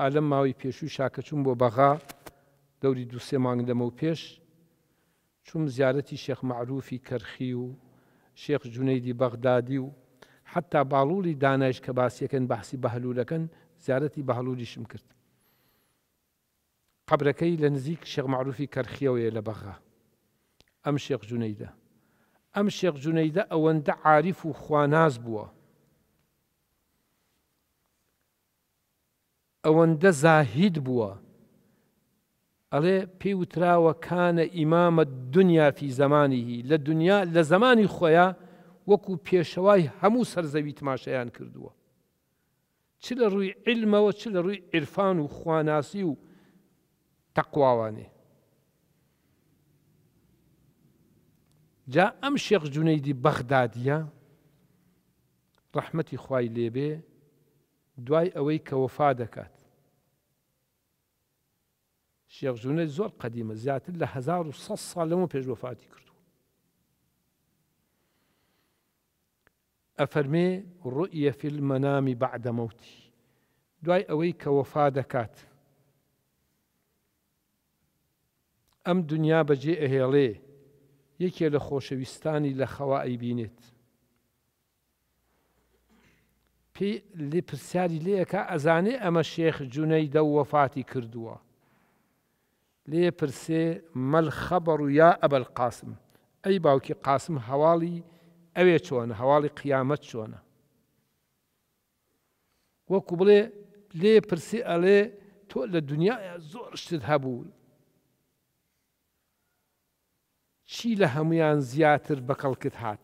ئالم ماوەی پێشووی شاکەچوم بۆ بەغا دەوری دووسێ مانگ دەمە و پێش چوم زیارەتی شێخ معروفی کەرخی و شێخ جوونەیدی بەغدادی و حتا باڵوری دانایش کە باسیەکەن باسی بەهلولەکەن زیارەتی بەهلوریشم کرد. قبرەکەی لە نزیک شێخ معروفی کەرخیەوەیە لە بەغا ئەم شێخ جوونەیدا ئەم شێخ جوونەیدا ئەوەندە عاریف و خواناز بووە. ئەوەندە زاهید بووە ئەڵێ پێی وتراوە کانە ئیمامە دنیا فی زمانیهی لە دنیا لە زمانی خۆیان وەکو پێشەوای هەموو سەرزەوی تماشایان کردووە چ لە ڕووی علمەوە چ لە ڕووی عرفان و خواناسی و تەقواوانێ جا ئەم شێخ جوونەیدی بەغدادیە ڕەحمەتی خوای لێبێ دوای ئەوەی کەوەفا دەکات شێخژونە زۆر قەدیمە زیاتر لە 1970 سال لەمە پێشوەفاتی کردو ئەفەرمێ ڕۆئە فیلمەنامی بەعدەمەوتی دوای ئەوەی کەوەفا دەکات ئەم دنیا بەجێ ئەهێڵێ یەکێ لە خۆشەویستانی لە خەوا ئەیبینێت پێی لێ پرسیاری لەیەکە ئەزانێ ئەمە شێخ جوونەی دە وەفاتی کردووە لێ پرسێ مەل خەبەر و یا ئەبل قاسم ئەی باوکی قاسم هەواڵی ئەوێ چۆنە هەواڵی قیامەت چۆنە وەکو بڵێ لێ پرسی ئەلێ تۆ لە دنیا زۆر شت هەبوو چی لە هەمویان زیاتر بەکەڵکت هات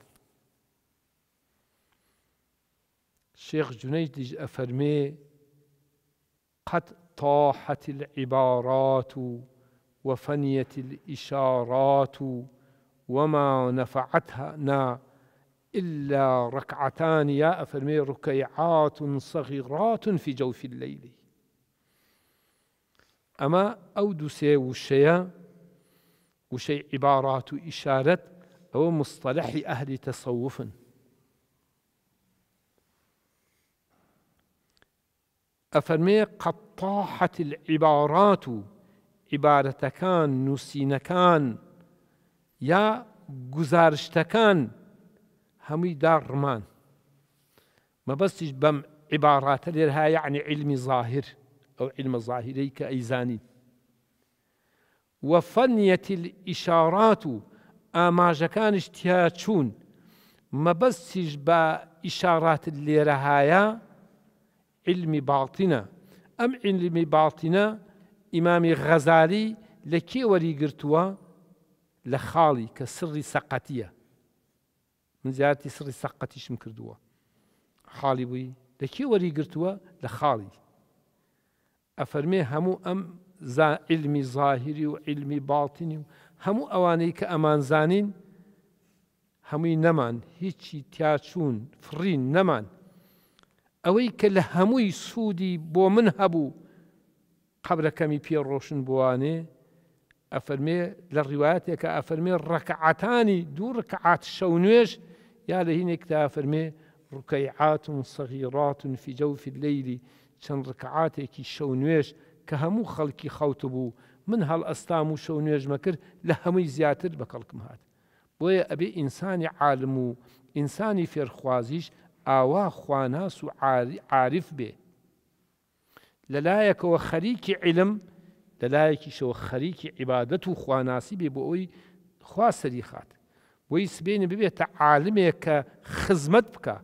شيخ جنيد أفرمي قد طاحت العبارات وفنيت الإشارات وما نفعتنا إلا ركعتان يا أفرمي ركيعات صغيرات في جوف الليل أما أو دوسي وشيا وشي عبارات إشارة أو مصطلح أهل تصوف أفرمي ئەفەرمێ قەتاحەت عیبارات و عیبارەتەکان نووسینەکان یا گزارشتەکان هەمووی ما بس بم عبارات لها يعني علم ظاهر أو علم ظاهري كأيزاني وفنيت الإشارات أما جكان اشتياتشون ما بس با إشارات اللي رهايا علمی باڵتینە ئەم علیمی باڵتینە ئیمامی غەزاری لە کێ وەریگرتووە لە خاڵی کە سڕی سەقەتیە من زیاتی سڕی سەقەتیشم کردووە خاڵی بووی لە کێ وەریگرتووە لە خاڵی ئەفەرمێ هەموو ئەم علمی ظاهری و علمی باڵتینی و هەموو ئەوانەی کە ئەمان زانین هەمووی نەمان هیچی تیاچوون فڕین نەمان ئەوەی کە لە هەمووی سوودی بۆ من هەبوو قبلەکەمی پێ ڕۆشن بوانێ ئەفەرمێ لە ڕیواەتێکە ئەفەرمێ ڕکەعاتانی دوو ڕکەعات شەو نوێش یا لە هینێک تا فەرمێ ڕکەیعاتون سەغیڕاتون فیجەوفی لەیلی چەند ڕکەعاتێکی شەو نوێش کە هەموو خەڵکی خەوت بوو من هەڵ ئەستام و شەو نوێژمە کرد لە هەمووی زیاتر بە کەڵکم هات بۆیە ئەبێ ئینسانی عالم و ئینسانی فێرخوازیش ئاوا خواناس و عاعاعرف بێ لەلایەکەوە خەریکی عیلم لەلایەکیشەوە خەریکی عیبادەت و خواناسی بێ بۆ ئەوی خوا سەری خات بۆی سبێنە ببێتە عالمێک کە خزمەت بکە